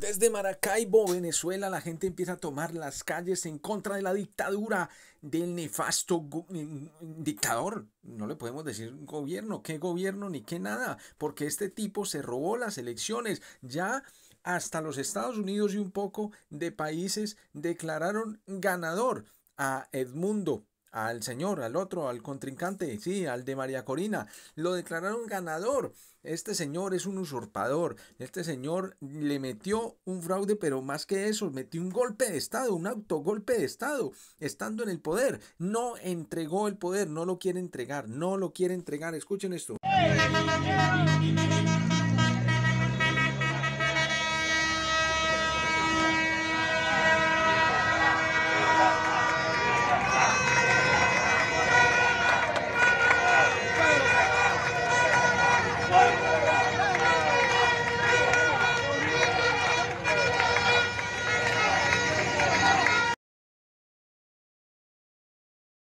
Desde Maracaibo, Venezuela, la gente empieza a tomar las calles en contra de la dictadura del nefasto eh, dictador. No le podemos decir gobierno, qué gobierno ni qué nada, porque este tipo se robó las elecciones. Ya hasta los Estados Unidos y un poco de países declararon ganador a Edmundo al señor, al otro, al contrincante, sí, al de María Corina. Lo declararon ganador. Este señor es un usurpador. Este señor le metió un fraude, pero más que eso, metió un golpe de Estado, un autogolpe de Estado, estando en el poder. No entregó el poder, no lo quiere entregar, no lo quiere entregar. Escuchen esto.